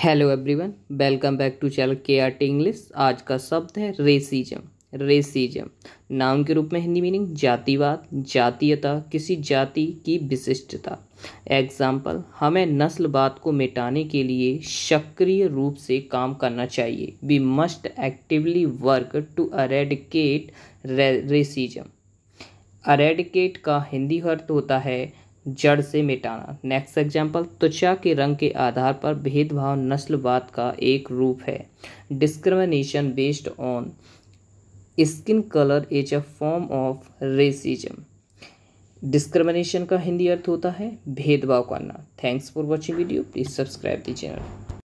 hello everyone welcome back to channel K R T English आज का शब्द है रेसिज्म रेसिज्म नाम के रूप में हिंदी मीनिंग जातिवाद जातीयता किसी जाति की विशिष्टता एग्जाम्पल हमें नस्लवाद को मिटाने के लिए सक्रिय रूप से काम करना चाहिए we must actively work to eradicate racism eradicate का हिंदी अर्थ होता है जड़ से मिटाना नेक्स्ट एग्जाम्पल त्वचा के रंग के आधार पर भेदभाव नस्लवाद का एक रूप है discrimination based on skin colour is a form of racism discrimination का हिंदी अर्थ होता है भेदभाव करना thanks for watching video please subscribe the channel